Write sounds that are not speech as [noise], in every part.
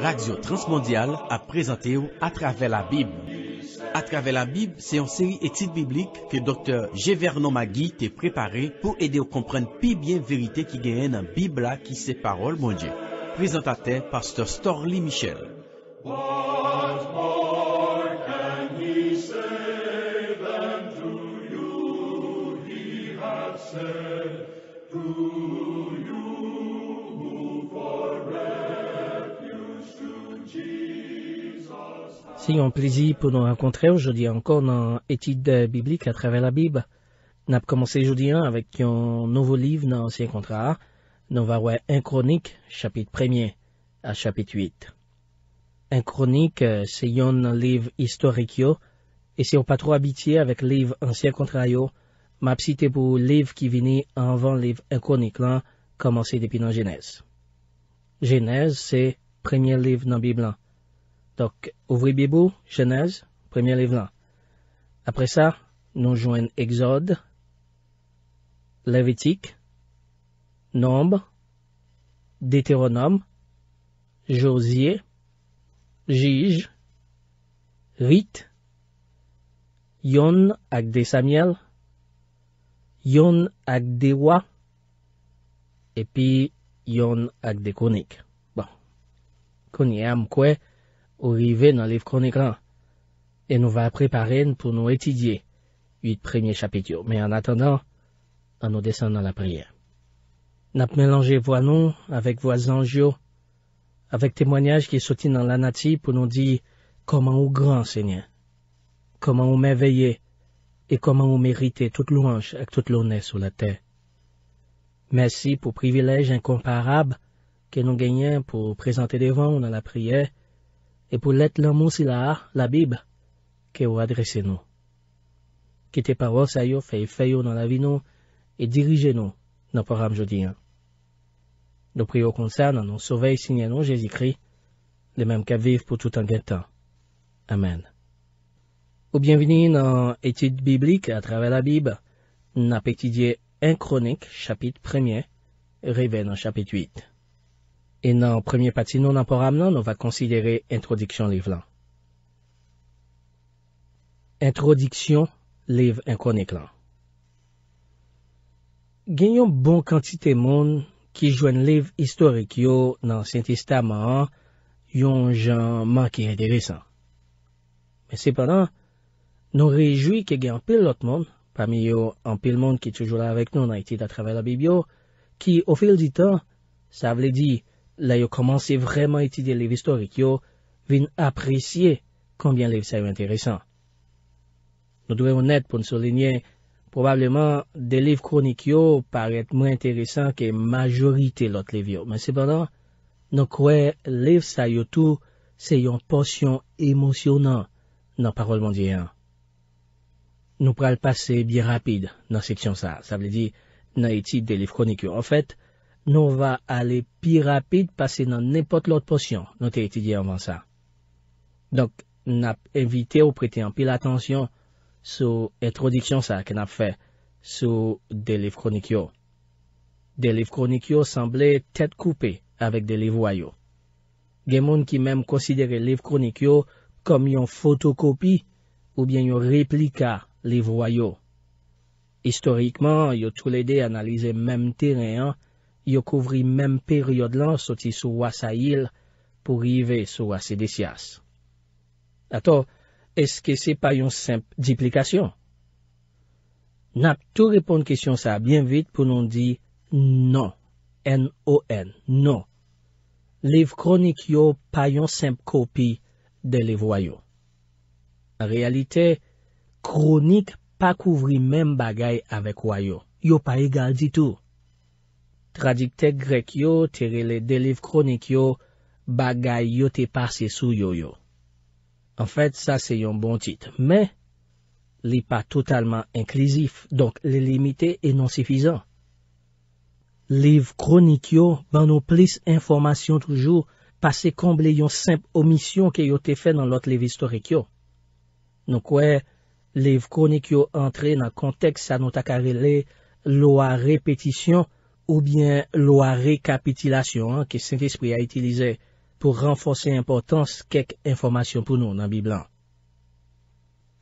Radio Transmondial a prezante ou A Travè la Bib. A Travè la Bib, se yon seri etit biblik ke Dr. Gévernon Magui te prepare pou ede ou komprenne pi bien verite ki genyen an bib la ki se parol mounje. Prezante a te, Pastor Storlie Michel. What more can he say than to you he has said to you? C'est un plaisir pour nous rencontrer aujourd'hui encore dans l'étude biblique à travers la Bible. Nous avons commencé aujourd'hui avec un nouveau livre dans l'Ancien Contrat. Nous allons voir 1 Chronique, chapitre 1 à chapitre 8. 1 Chronique, euh, c'est un livre historique et si on pas trop habitué avec livre Ancien Contrat, m'a cité pour livre qui vient avant livre 1 Chronique commencé depuis dans Genèse. Genèse, c'est premier livre dans la Bible. Dok, ouvri bibou, chenèz, premye lev lan. Apre sa, nou jwen exode, levitik, nombre, deteronome, josye, jij, rit, yon ak de samyel, yon ak de wa, epi yon ak de konik. Bon, konye am kwe, au dans dans livre chronique hein. Et nous va préparer pour nous étudier huit premiers chapitres. Mais en attendant, on nous descend dans la prière. N'a mélangé voix nous avec voix angio, avec témoignages qui sortit dans la natie pour nous dire comment au grand Seigneur, comment vous merveille et comment vous mérité toute louange et toute l'honneur sur la terre. Merci pour privilège incomparable que nous gagnons pour présenter devant dans la prière et pour l'être l'amour c'est la, la Bible, que vous adressez nous. Quittez par vos yo, faites effet dans la vie nous, et dirigez-nous dans le programme jeudi. Hein. Nous prions concernant nos Sauveurs signés nous Jésus-Christ, le même qu'à vivre pour tout un temps. Amen. Ou bienvenue dans étude biblique à travers la Bible, n'a étudié un chronique, chapitre 1er, chapitre 8. E nan premye pati nou nan poram nan, nou va konsidere introdiksyon liv lan. Introdiksyon liv inkonik lan. Gen yon bon kantite moun ki jwen liv istorik yo nan Sintista ma an, yon jan man ki rederesan. Men sepanan, nou rejwi ke gen an pil lot moun, pa mi yo an pil moun ki toujou la vek nou nan iti da travè la Bibyo, ki ou fil di tan, sa vle di, la yo komanse vreman eti de lev istorik yo, vin apresye kambyan lev sa yo interesan. Nou dwe ou net pou nou solenye, probableman, de lev kronik yo pare et mwen interesan ke majorite lot lev yo, men sepadan, nou kwe lev sa yo tou se yon porsyon emosyonan nan parol mondye an. Nou pral pase bi rapide nan seksyon sa, sa vle di nan eti de lev kronik yo. En fèt, nou va ale pi rapide pase nan nepot lot potsyon nou te etidye anvan sa. Donk, nap evite ou prete anpi l'atansyon sou etrodiksyon sa ke nap fe, sou de liv kronikyo. De liv kronikyo semble tet koupe avèk de livwayo. Gen moun ki mèm konsidere liv kronikyo kom yon fotokopi ou bien yon replika livwayo. Historikman, yo toulède analize mèm teren an, yo kouvri menm peryod lan soti sou wa sa il pou rive sou wa sedesias. Ato, eske se pa yon semp diplikasyon? Nap tou repon kisyon sa, bien vit pou non di non, N-O-N, non. Liv kronik yo pa yon semp kopi de liv wa yo. A realite, kronik pa kouvri menm bagay avek wa yo, yo pa egal ditou. Tradiktek grek yo terele de liv kronik yo bagay yo te parse sou yo yo. En fèt, sa se yon bon tit. Mè, li pa totalman inklezif, donk li limite e non sefizan. Liv kronik yo ban nou plis informasyon toujou pa se komble yon semp omisyon ke yo te fè nan lot liv istorik yo. Nou kwe, liv kronik yo antre nan konteks sa nou takarele lo a repetisyon ou byen lo a rekapitilasyon ke Saint-Esprit a itilize pou renforsen importans kek informasyon pou nou nan bi blan.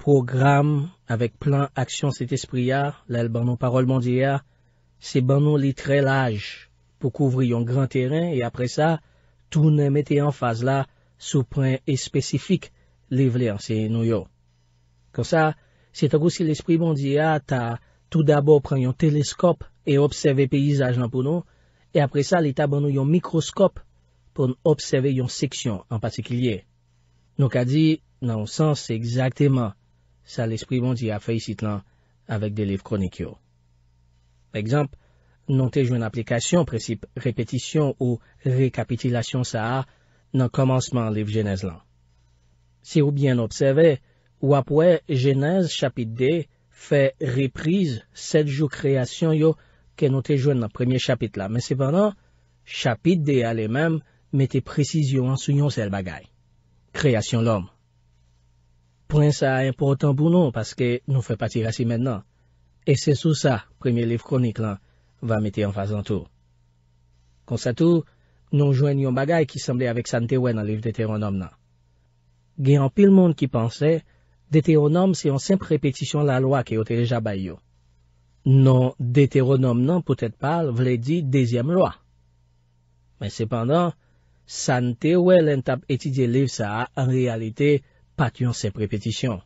Program avèk plan aksyon Saint-Esprit a, lèl ban nou parol bondi a, se ban nou litre l'aj pou kouvri yon gran teren, e apre sa, tou ne mette en faz la soupran e spesifik li vle ansen nou yo. Kon sa, se ta kousi l'Esprit bondi a, ta... tout d'abo pran yon teleskop e obseve peyizaj lan pou nou, e apre sa li taban nou yon mikroskop pou nou obseve yon seksyon an patikilye. Nou ka di nan ou sens exakteman sa l'esprit moun di a fey sit lan avèk de liv kronikyo. Pèk zamp, nou te joun aplikasyon precip repetisyon ou rekapitilasyon sa a nan komansman liv genèz lan. Si ou bien obseve, ou apwe genèz chapit dee, fe reprize set jou kreasyon yo ke nou te jwen nan premye chapit la, men sepanan, chapit de ale mem mete prezisyon ansuyon sel bagay. Kreasyon l'om. Pren sa importan pou nou, paske nou fe pati rasi men nan, e se sou sa premye liv kronik lan va mete an fazan tou. Konsa tou, nou jwen yon bagay ki semble avek san te wen nan liv de teron nom nan. Gen an pil moun ki panse, De teronome, se yon semprepetisyon la lwa ki yo te lejabay yo. Non, de teronome nan pou tete pal, vle di dezyem lwa. Men sepandan, sa nte we len tap etidye liv sa a, an realite, pat yon semprepetisyon.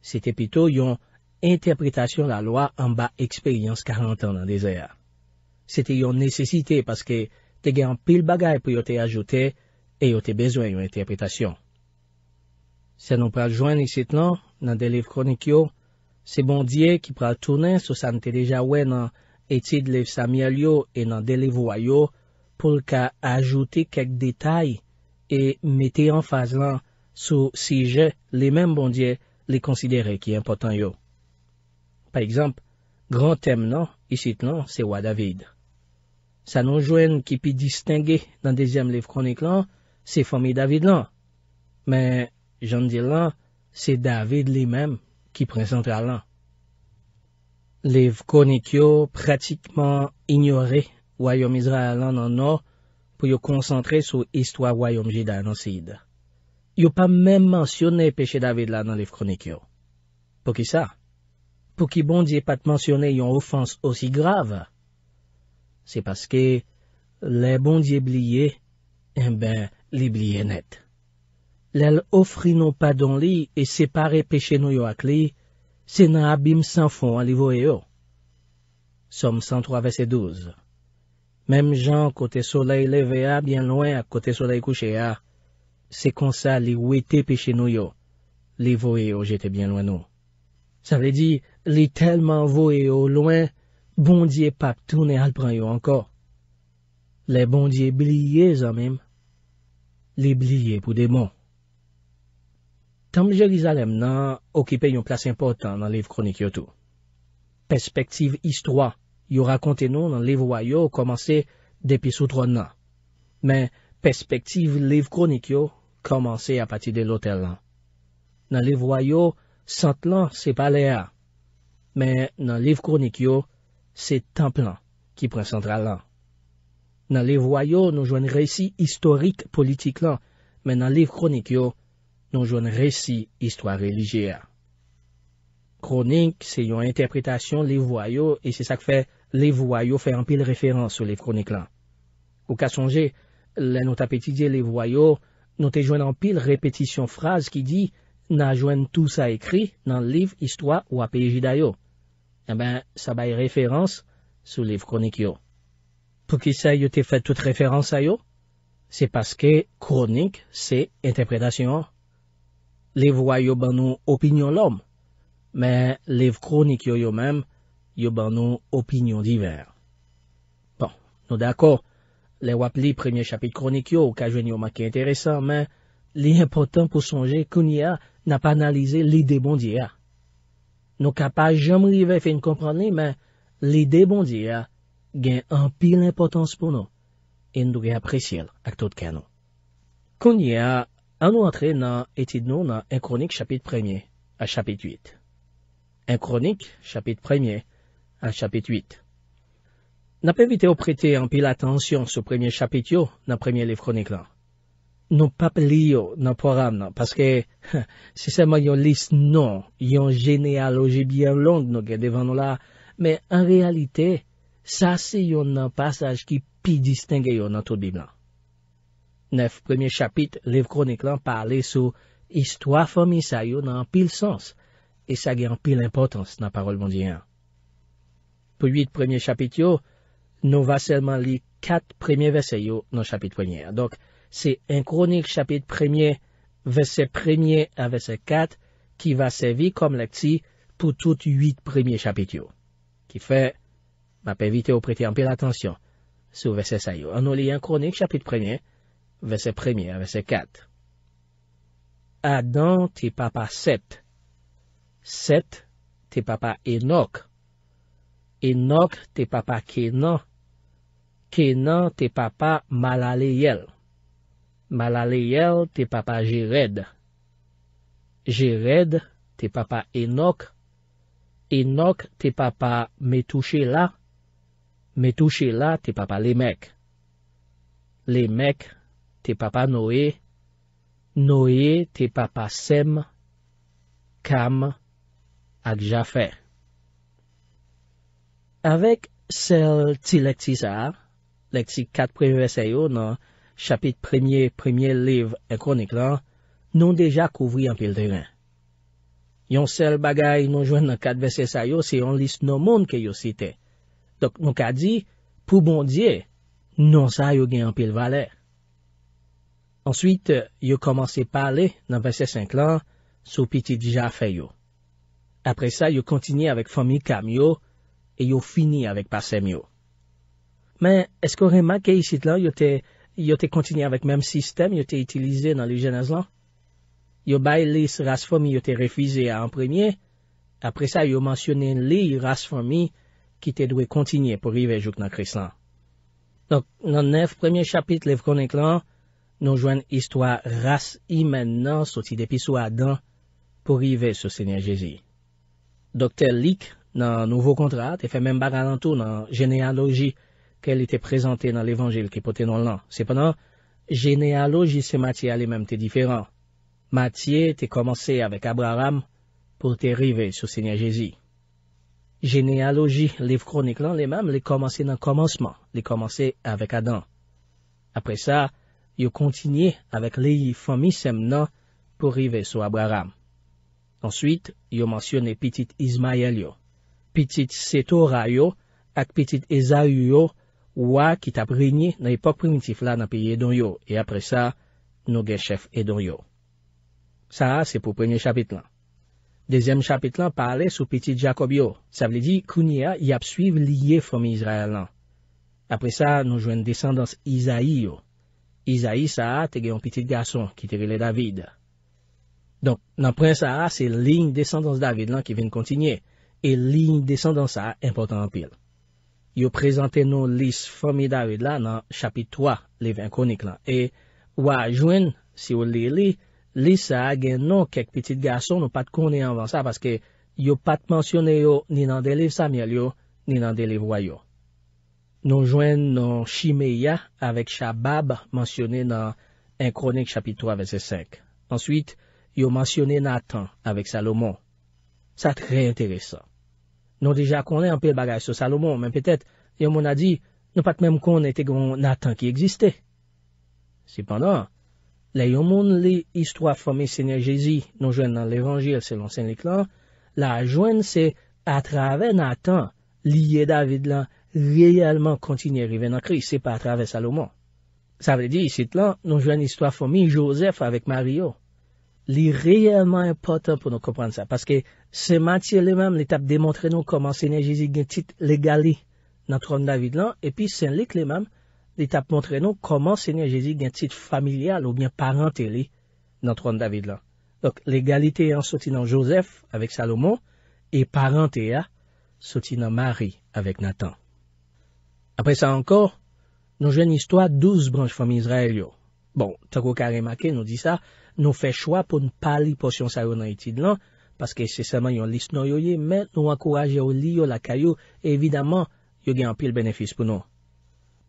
Se te pito yon interpretasyon la lwa an ba eksperyans 40 an nan de zeya. Se te yon nesesite, paske te gen an pil bagay pou yo te ajoute, e yo te bezwen yon interpretasyon. Se nou pral jwen isit e lan nan de lev kronik yo, se bondye ki pral tounen sou san te deja we nan etid lev samyal yo e nan de lev wa yo pou lka ajouti kek detay e mette enfaz lan sou si je le men bondye le konsidere ki important yo. Pa ekzamp, gran tem nan isit e lan se wadavid. Se nou jwen ki pi distenge nan dezem lev kronik lan, se fomi david lan, men fomi. Jan di lan, se David li menm ki precentra lan. Liv konikyo pratikman ignore wayom Israelan nan nou pou yo konsantre sou histwa wayom jida nan sida. Yo pa menm mansyone peche David lan nan liv konikyo. Po ki sa, po ki bondye pat mansyone yon ofanse osi grave, se paske le bondye blye, en eh ben li blye net. Lèl ofri nou padon li, e separe peche nou yo ak li, se nan abim san fon li voe yo. Som 103 ve se 12. Mem jan kote solei leve a, bien loin a kote solei kouche a. Se konsa li ou ete peche nou yo. Li voe yo jete bien loin nou. Sa vè di, li telman voe yo loin, bondye pa ptoune alpran yo anko. Le bondye bliye zan mim. Li bliye pou de moun. Tampil Jelizalem nan okipe yon plas impot nan liv kronikyo tou. Perspektiv histroa yon rakonte nou nan livwayo komanse depi sotron nan. Men perspektiv liv kronikyo komanse apati de lotel nan. Nan livwayo, sant lan se palea. Men nan liv kronikyo, se tamp lan ki prent sentralan. Nan livwayo nou jwen reisi historik politik lan, men nan liv kronikyo, nous jouons récit histoire religieuse. Chronique, c'est une interprétation, les voyaux, et c'est ça que fait les voyaux fait un pile référence sur les chroniques-là. Au cas songé, les nous étudié les voyaux, nous jouons en pile répétition phrase qui dit, n'a joindre tout ça écrit dans le livre Histoire ou APJ d'ailleurs. Eh ben, ça va être référence sur les livre Pour qui ça y t'ai fait toute référence à yo? C'est parce que chronique, c'est interprétation. Le vwa yo ban nou opinyon lom, men le vkronik yo yo mem, yo ban nou opinyon diver. Bon, nou dako, le wap li premye chapit kronik yo, ou ka jwen yo maki enteresan, men li impotant pou sonje, kouni ya, na pa analize li debondi ya. Nou ka pa jom li ve fin kompran li, men li debondi ya, gen an pil impotans pou nou, en dou ge apresyel ak tout keno. Kouni ya, An nou antre nan etid nou nan en kronik chapit premye a chapit 8. En kronik chapit premye a chapit 8. Na pe vite ou prete an pi l'atansyon sou premye chapit yo nan premye liv kronik lan. Nou pape li yo nan po ram nan, paske [laughs] se seman yon lis non, yon genealogi bien long nou gen devan nou la, men an realite, sa se yon nan pasaj ki pi distinge yo nan tout bib lan. 9 premiè chapit liv kronik lan pa ale sou histwa fòm isay yo nan an pil sens e sa gen an pil impotans nan parol mondiyan. Po 8 premiè chapit yo, nou va selman li 4 premiè vese yo nan chapit premiè. Donk, se en kronik chapit premiè vese premiè an vese 4 ki va sevi kom lek si pou tout 8 premiè chapit yo. Ki fe, ma pe vite ou prete an pi l'atansyon sou vese say yo. An nou li en kronik chapit premiè, Vese premye, vese kat. Adam te papa set. Set te papa enok. Enok te papa keno. Keno te papa malaliyel. Malaliyel te papa jered. Jered te papa enok. Enok te papa metouche la. Metouche la te papa li mek. Li mek. Te papa Noé, Noé, te papa Sem, Kam, ak Jafè. Awek sel ti lekci sa, lekci kat preve se yo nan chapit premye premye lev ekronik lan, nou deja kouvri anpil teren. Yon sel bagay nou jwen nan kat ve se sa yo se yon lis nou moun ke yo site. Dok nou ka di pou bondye nou sa yo gen anpil valey. Ansyit, yo komanse pale nan vese 5 lan, sou piti dija fe yo. Apre sa, yo kontinye avek fomi kam yo, e yo fini avek passem yo. Men, esko remak ke yisit lan, yo te kontinye avek mem sistem, yo te itilize nan li jenaz lan? Yo bay lis ras fomi yo te refize a an premye, apre sa, yo mansyone li ras fomi ki te dwe kontinye pou rive jok nan kres lan. Nan 9 premye chapit, lev konen klan, nou jwen histwa rase imen nan soti depiso Adan pou rive sou Seigneur Jezi. Dokter Lik nan nouvo kontra te fe men baga nan tou nan genealogi ke li te prezante nan levangele ki pote nan lan. Sepenor, genealogi se matye ale menm te diferan. Matye te komanse avek Abraham pou te rive sou Seigneur Jezi. Genealogi, lev kronik lan le menm le komanse nan komanseman, le komanse avek Adan. Apre sa... yo kontinye avek leyi fomi sem nan pou rive sou Abou Aram. Ansyit, yo mansyone pitit Izmayel yo, pitit Setoray yo, ak pitit Ezay yo, wak it ap reynye nan epok primitif la nan piye don yo, e apre sa, nou gen chef edon yo. Sa, se pou prenyen chapit lan. Dezem chapit lan pale sou pitit Jacob yo, sa vle di kounyea yap suive liye fomi Izay lan. Apre sa, nou jwen descendans Ezay yo, Isaïe sa a te gen yon pitit gason ki te rele David. Don, nan prensa a, se lign descendans David lan ki ven kontinye. E lign descendans a, impotant anpil. Yo prezante nou lis formidavid la nan chapit 3, levin konik lan. E wajwen, si ou li li, lis sa a gen nou kek pitit gason nou pat konen anvan sa, paske yo pat mensyone yo ni nan delev samyalyo, ni nan delev wayo. nou jwen nan Chimeya avek Chabab mansyone nan en kronik chapit 3 vese 5. Ansyit, yo mansyone Nathan avek Salomon. Sa trey enteresan. Nou deja konen anpe bagay se Salomon, men petet, yon moun a di, nou pat menm kon ete gwen Nathan ki egziste. Sipanan, la yon moun li histwa fome Senergesi nou jwen nan l'Evangil selon Senergesi, la jwen se atrave Nathan liye David lan reyelman kontinye revè nan kri, se pa atrave Salomon. Sa vè di, sit lan, nou jwen istwa fòmi Joseph avèk Mario. Li reyelman impotant pou nou kompran sa, paske se matye le mèm l'etap demontre nou koman sènyen Jezik gen tit legali nan tron David lan, epi sen lik le mèm l'etap montre nou koman sènyen Jezik gen tit familial ou gen parenteli nan tron David lan. Dok, legalite an soti nan Joseph avèk Salomon, e parentea soti nan Marie avèk Nathan. Apre sa ankor, nou jwen istwa 12 branj fomi Izrael yo. Bon, tako kare make nou di sa, nou fe chwa pou nou pali porsyon sa yo nan itid lan, paske se seman yon list nou yo ye, men nou akouraje yo li yo la ka yo, evidaman, yo gen apil benefis pou nou.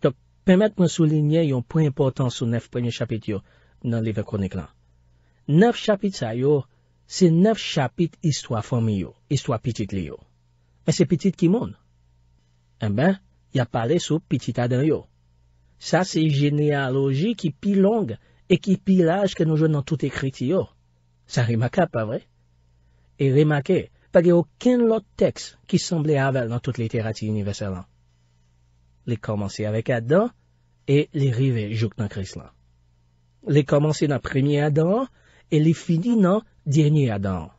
Tako, pemet mwen soulinye yon pou importan sou 9 prenyen chapit yo nan liven kronik lan. 9 chapit sa yo, se 9 chapit istwa fomi yo, istwa pitit li yo. E se pitit ki moun? En eh ben? ya pale sou piti ta den yo. Sa se jenealogi ki pi long e ki pi laj ke nou jwen nan tout ekrit yo. Sa rimaka, pa vre? E rimake, pa ge ou ken lot teks ki semble aval nan tout literati universe lan. Le komansi avek Adam e le rive jok nan kris lan. Le komansi nan premi Adam e le fini nan djeni Adam.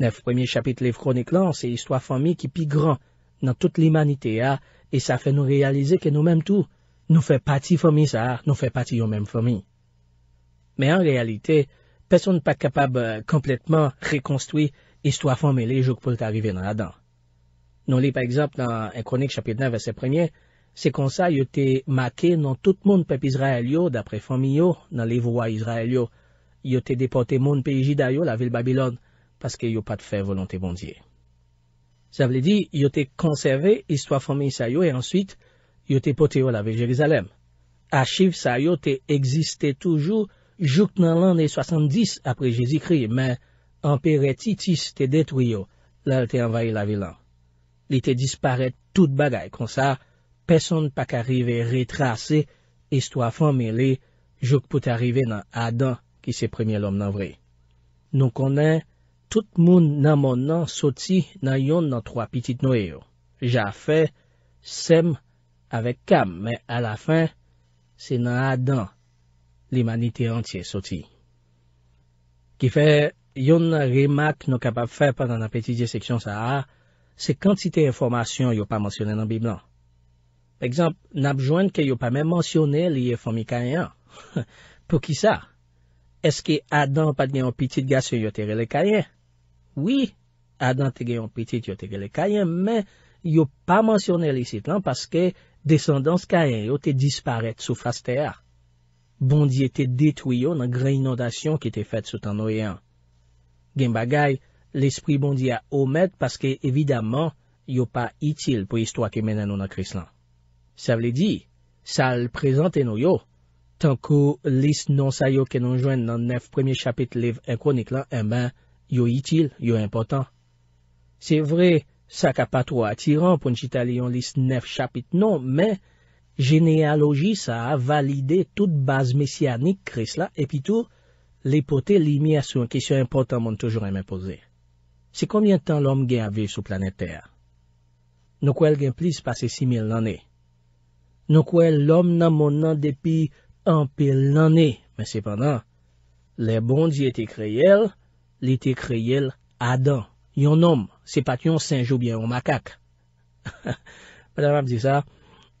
Nèf premiye chapit le fronik lan se istwa fami ki pi gran nan tout l'imanite a, e sa fe nou realize ke nou menm tou, nou fe pati fomi sa, nou fe pati yon menm fomi. Men an realite, peson pa kapab kompletman rekonstwi istwa fomi le jok pou t'arive nan adan. Non li pa egzap nan ekronik chapitneve se premiye, se konsa yote make nan tout moun pep Israel yo dapre fomi yo nan le vwa Israel yo, yote depote moun pejida yo la vil Babylon, paske yo pat fe volante bondye. Sa vle di yo te konserve istwa fome sa yo e answit yo te pote yo la ve Jerizalem. Achiv sa yo te egziste toujou jouk nan l'an e 70 apre Jezikri, men ampere titis te detwiyo lal te envaye la ve lan. Li te dispare tout bagay konsa, peson pa karive retrase istwa fome li jouk pou te arrive nan Adam ki se premye l'om nan vre. Nou konen... tout moun nan mon nan soti nan yon nan 3 pitit nouye yo. Jafè, sem, avek kam, men a la fin, se nan adan, li manite antye soti. Ki fè, yon rimak nou kapap fè padan apetize seksyon sa a, se kantite informasyon yo pa monsyonè nan biblan. Pèkzamp, nabjwen ke yo pa men monsyonè liye fomi kanyan. [laughs] Pou ki sa? Eske adan pat gen yon pitit gas yo yo tere le kanyan? Oui, Adam te gen yon petit yo te gen le kayen, men yo pa mensyoner lisit lan, paske descendans kayen yo te disparet sou faste a. Bondi te detwyo nan gre inondasyon ki te fet sou tan noyen. Gen bagay, l'esprit bondi a omet, paske evidaman yo pa itil pou istwa ke menen nou nan kris lan. Sa vle di, sa l prezante nou yo, tankou lis non sayo ke nou jwen nan nef premye chapit liv en kronik lan en eh ben, Yo itil, yo impotant. Se vre, sa ka patro atiran pou njita liyon lis nef chapit non, men genealogi sa a valide tout baz mesianik kres la, epi tou, le potel li mi asou an kesyo impotant moun toujou remen pose. Se koumyen tan lom gen avi sou planeter? Nou kwen gen plis pase simil lane? Nou kwen lom nan mon nan depi anpil lane, men sepanan, le bondi eti kreyel, Li te kreyel Adam, yon nom, se pat yon senjoubyen ou makak. Padarab [laughs] di sa,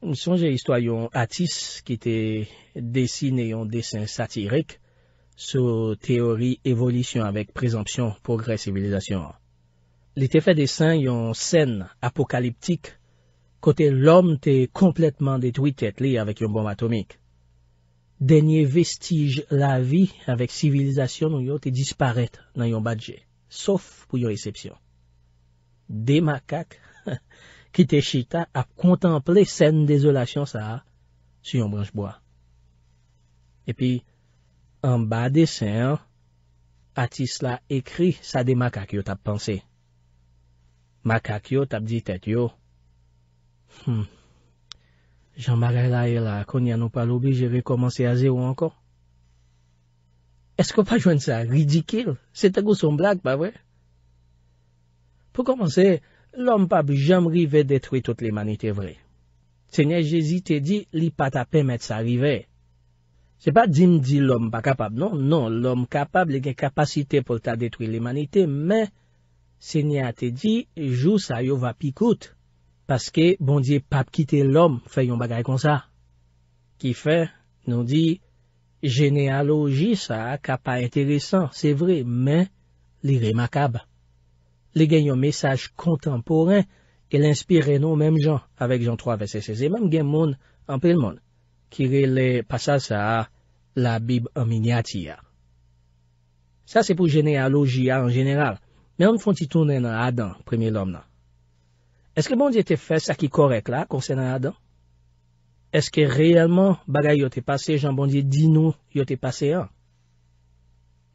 mi sonje histwa yon atis ki te desine yon desen satirik, sou teori evolisyon avek prezampsyon progre civilizasyon. Li te fe desen yon sen apokaliptik kote lom te kompletman detwitet li avek yon bom atomik. Denye vestij la vi avèk sivilizasyon nou yo te disparèt nan yon badje, sof pou yo resepsyon. De makak [laughs] ki te chita ap kontemple sen desolasyon sa si yon branjboa. Epi, an ba dese, ati sla ekri sa de makak yo tap panse. Makak yo tap di tet yo. Hmm. Jambare la e la, kon ya nou palo bi, je ve komanse a ze ou ankon. Esko pa jwen sa ridikil? Se te gou son blag, pa vwe? Po komanse, lom pa bi jom rive detwe tout l'emanite vwe. Senye Jezi te di, li pa ta pemet sa rive. Se pa jim di lom pa kapab, non? Non, lom kapab li gen kapasite pou ta detwe l'emanite, men, senye a te di, jou sa yo va pikout. Paske bondye pap kite lom fè yon bagay kon sa. Ki fè, nou di, jenealoji sa ka pa enteresan, se vre, men li re makab. Li gen yon mesaj kontemporan, el inspire nou menm jan, avek jan 3 vs. Se menm gen moun anpil moun, ki re le pasas sa la bib aminyati ya. Sa se pou jenealoji ya an general, men an fon ti tonen an adan premye lom nan. Eske bondye te fè sa ki korek la konsen an adan? Eske reyelman bagay yo te pase, jan bondye di nou yo te pase an?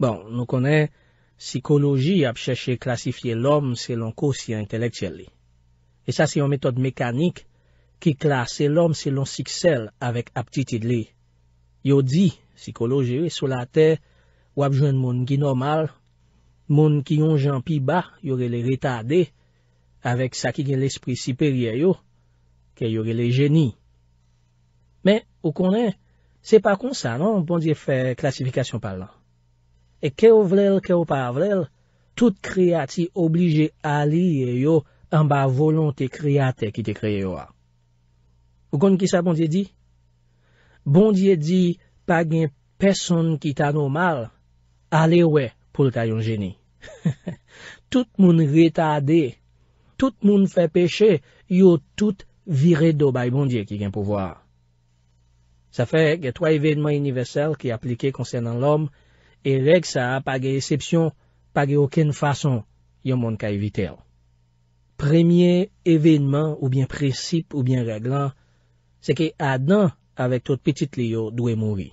Bon, nou konen, psikoloji ap chèche klasifiye lom se lon kosye entelektyel li. E sa se yon metode mekanik ki klasi lom se lon siksel avèk aptitid li. Yo di, psikoloji, e sou la te wap jwen moun ginomal, moun ki yon jan pi ba, yore le ritade, avèk sa ki gen l'esprit siperye yo, ke yo gen le jeni. Mè, ou konè, se pa kon sa, nan, bondye fè klasifikasyon pal nan. E ke ou vlel, ke ou pa vlel, tout kreati oblije ali yo an ba volante kreatè ki te kreye yo a. Ou kon ki sa bondye di? Bondye di, pa gen peson ki ta nou mal, ale wè pou ta yon jeni. [laughs] Tout moun reta adè, Tout moun fè peche, yo tout vire do bay bondye ki gen pouvoar. Sa fè, ge twa evènman universell ki aplike konsen an lom, e reg sa apage esepsyon, apage oken fason, yo moun ka evitel. Premye evènman ou bien precipe ou bien reglan, se ke adan avek tout petit li yo dwe mouri.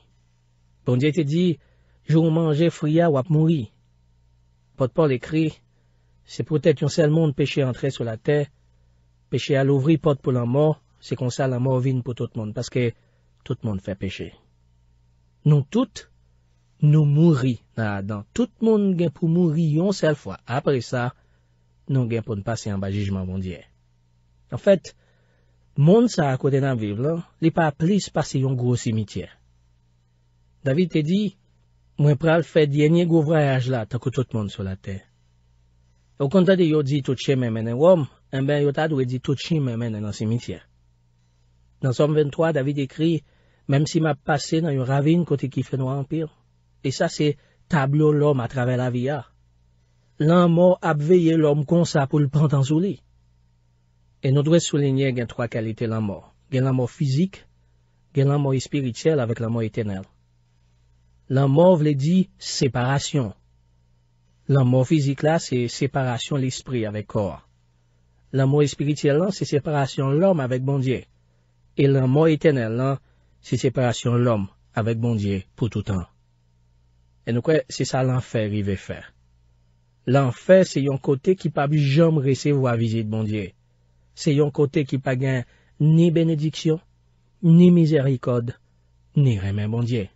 Bondye te di, joun manje friya wap mouri. Potpon le kri, Se pou tèt yon sel moun peche antre sou la tè, peche al ouvri pot pou la mò, se konsa la mò vin pou tout moun, paske tout moun fè peche. Nou tout nou mouri nan adan. Tout moun gen pou mouri yon sel fwa. Apre sa, nou gen pou n'pase yon bajijman moun diye. An fèt, moun sa akote nan viv lan, li pa plis pase yon gwo simitye. David te di, mwen pral fè diyenye gwo vrayaj la tako tout moun sou la tè. Ou konta de yo di touche men men en wom, en ben yo ta dwe di touche men men en an simitia. Dans Om 23, David ekri, Mem si map pase nan yon ravine kote ki fe nou anpil, E sa se tablo lom a traven la viya. Lan mor apveye lom konsa pou lpant anzouli. E nou dwe solenye gen troa kalite lan mor. Gen lan mor fizik, gen lan mor espiritel avek lan mor etenel. Lan mor vle di separasyon. L'amour physique là, c'est séparation l'esprit avec corps. L'amour spirituel, là, c'est séparation l'homme avec bon Dieu. Et l'amour éternel, là, c'est séparation l'homme avec bon Dieu pour tout temps. Et donc, c'est ça l'enfer il veut faire. L'enfer, c'est un côté qui pas jamais recevoir visite bon Dieu. C'est un côté qui pas gain ni bénédiction, ni miséricorde, ni remède bon Dieu.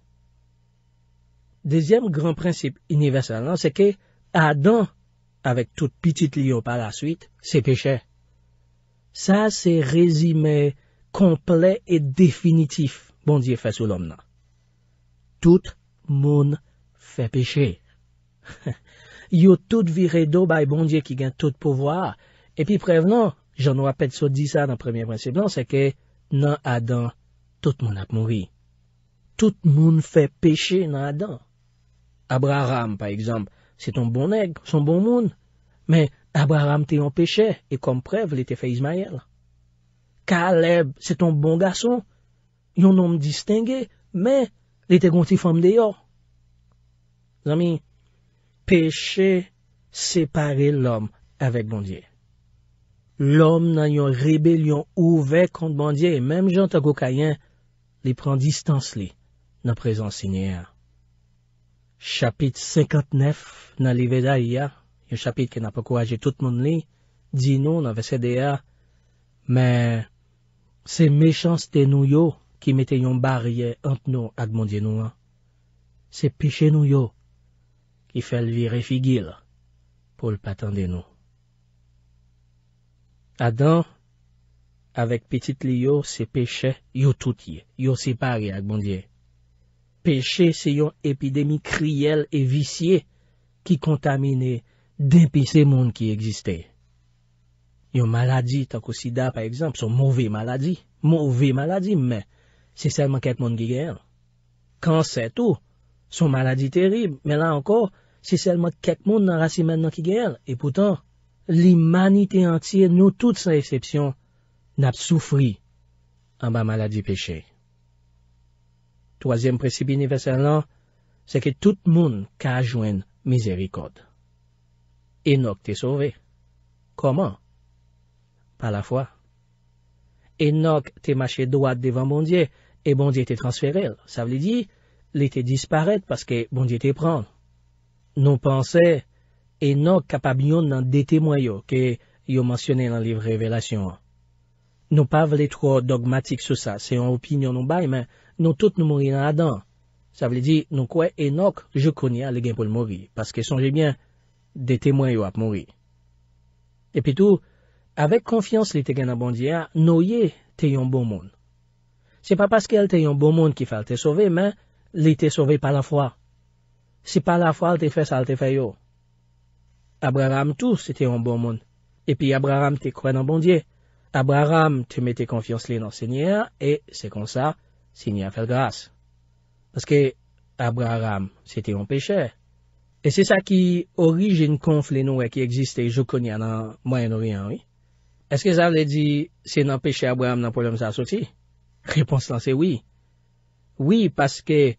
Deuxième grand principe universel, c'est que Adam, avek tout pitit liyo pa la suite, se peche. Sa se rezime komple et definitif bondye fe sou lom nan. Tout moun fe peche. [laughs] Yo tout vire do bay bondye ki gen tout pouvoar. Epi prevenan, jan wapet sou di sa nan premye prensip lan, se ke nan Adam tout moun ap moui. Tout moun fe peche nan Adam. Abraham pa ekzamp. Se ton bon neg, son bon moun. Men, Abraham te bon yon peche, e komprev le te fey Ismael. Kaleb, se ton bon gason, yon nom distingye, men, le te gonti fom de yo. Zami, peche, separe l'om avek bondye. L'om nan yon rebelyon ouvek kont bondye, e menm jantan koukayen, le pren distans li, nan prezant sinye a. Chapit 59 nan li veda ya, yon chapit ki nan pou kouaje tout moun li, di nou nan vese de ya, men se mechans de nou yo ki mete yon barye ant nou ak mondye nou an. Se piche nou yo ki fel viri figil pou l patan de nou. Adan, avek petit li yo se piche, yo tout ye, yo se barye ak mondye. peche se yon epidemi kriyel e visye ki kontamine depi se moun ki egziste. Yon maladi tako sida pa egzamp, son mouve maladi, mouve maladi, men, se selman ket moun ki geyel. Kan setou, son maladi terib, men la anko, se selman ket moun nan rasi men nan ki geyel, e poutan, li manite antye nou tout sa esepsyon nap soufri an ba maladi peche. Toazem precibi nifasan lan, se ke tout moun ka ajoen mizerikot. Enoch te sove. Koman? Pa la fwa. Enoch te mache doat devan bondye, e bondye te transfere. Sa vle di, le te disparet paske bondye te pran. Non panse, Enoch kapab yon nan dete mwayo ke yo mansyone lan liv revelasyon an. Nou pa vle tro dogmatik sou sa, se yon opinyon nou bay men, nou tout nou mori nan adan. Sa vle di, nou kwe enok, je konye a le gen pou l'mori, paske sonje bien, de temoy yo ap mori. E pi tou, avek konfians li te gen nan bondye a, nou ye te yon bon moun. Se pa paske al te yon bon moun ki fa al te sove men, li te sove pa la fwa. Se pa la fwa al te fese al te faye yo. Abraram tou se te yon bon moun, e pi Abraram te kwen nan bondye. Abraham te mette konfyonse li nan se nye a, e se kon sa, se nye a fel grase. Paske Abraham se te yon peche. E se sa ki orijen konf li nou e ki egziste e jou konye nan Moyen-Oriyen, oui? Eske sa le di, se nan peche Abraham nan problem sa sou ti? Repons lan se oui. Oui, paske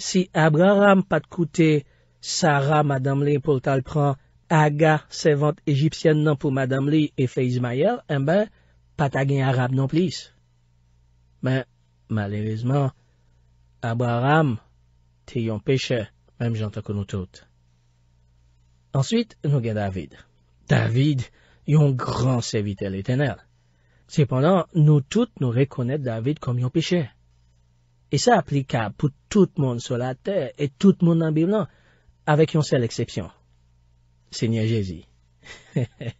si Abraham pat koute Sarah madame li pou tal pran aga se vant egipsyen nan pou madame li e fe izmayel, en eh ben, Patagyen Arab non plis. Men, malerizman, Aboram, te yon peche, menm jantakoun nou tout. Ensuite, nou gen David. David, yon gran sevitel etenel. Sepenlan, nou tout nou rekonnet David kom yon peche. E sa aplikab pou tout moun sou la ter e tout moun nan Biblan, avek yon sel eksepsyon. Se nye Jezi. Hehehehe.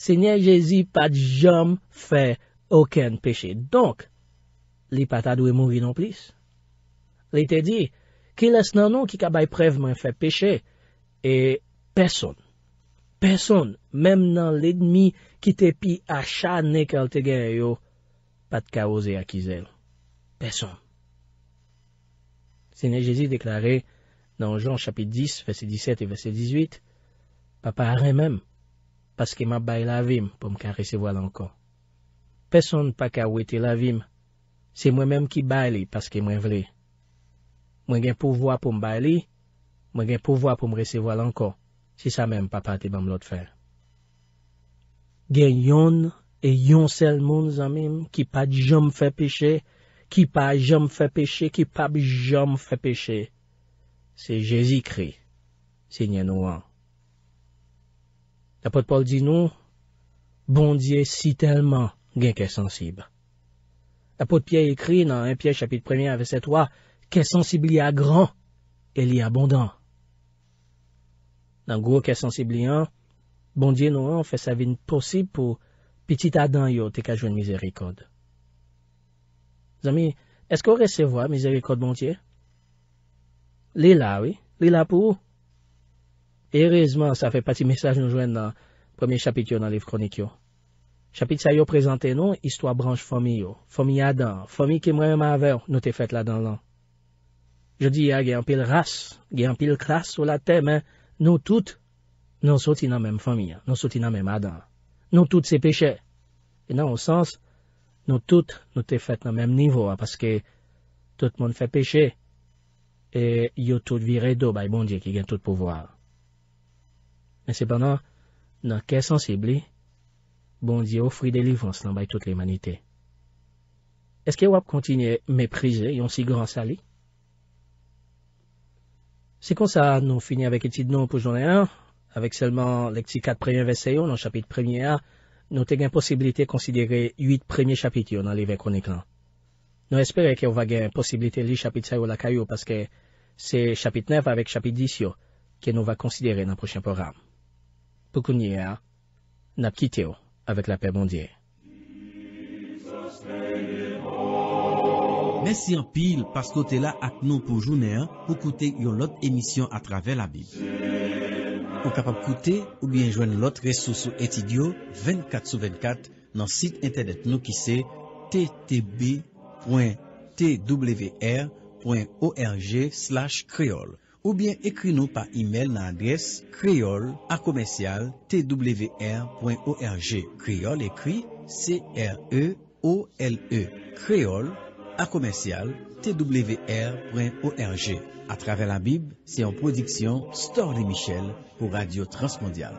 Senye Jezi pat jom fè oken peche. Donk, li pat adwe mouvi non plis. Li te di, ki les nan nou ki kabay preveman fè peche, e person, person, mem nan lidmi ki te pi achane kal te gen yo, pat ka oze akizel. Person. Senye Jezi deklare nan Jean chapit 10, vese 17 et vese 18, pa parem mem. paske m ap bay la vim pou m ka resevo lanko. Peson pa ka weti la vim, se mwen menm ki bay li paske mwen vli. Mwen gen pou vwa pou m bay li, mwen gen pou vwa pou m resevo lanko, se sa menm pa pati ban blot fer. Gen yon, e yon sel moun zanmim, ki pa jom fe peche, ki pa jom fe peche, ki pa jom fe peche, se Jezi kri, se nyen ou an. La pot pol di nou, bondye si telman gen ke sensib. La pot pie ekri nan en pie chapit premien avese toa, ke sensib li a gran, e li a bondan. Nan gwo ke sensib li an, bondye nou an fese avin posib pou pitit adan yo te kajwen mizere kod. Zami, esko resewa mizere kod bondye? Li la, li la pou ou? E rizman, sa fe pati mesaj nou jwen nan premier chapit yo nan liv kronik yo. Chapit sa yo prezante nou, istwa branj fomi yo, fomi Adan, fomi ki mwen ma ave, nou te fet la dan lan. Je di ya, gen anpil ras, gen anpil kras ou la te, men nou tout nou soti nan menm fomi yo, nou soti nan menm Adan. Nou tout se peche. E nan ou sens, nou tout nou te fet nan menm nivou, an, paske tout moun fe peche. E yo tout vire do, bay bon diye ki gen tout pouvoar. men se banan nan kè sensibli bon diyo fri de livans nan bay tout l'emanite. Eske wap kontinye meprize yon si gran sali? Se kon sa nou fini avèk etid nou pou jounen an, avèk selman lèk ti kat premyen vese yo nan chapit premyen a, nou te gen posibilite konsidere yit premyen chapit yo nan li ven konik lan. Nou espere ke ou va gen posibilite li chapit sayo lakay yo paske se chapit nev avèk chapit disyo ke nou va konsidere nan prochen poram. Pou kounye a, na ptite ou, avek la pe bondye. Mersi an pil, paskote la ak nou pou jounen, pou koute yon lot emisyon atrave la bi. Pou kapap koute, ou bien jwenn lot resosou etidio 24 sou 24 nan sit internet nou ki se ttb.twr.org slash kreol. Ou bien ekri nou pa e-mail nan adres kreol akomensyal twr.org. Kreol ekri C-R-E-O-L-E. Kreol akomensyal twr.org. A travè la bib, se yon prodiksyon Store de Michel pou Radio Transmondial.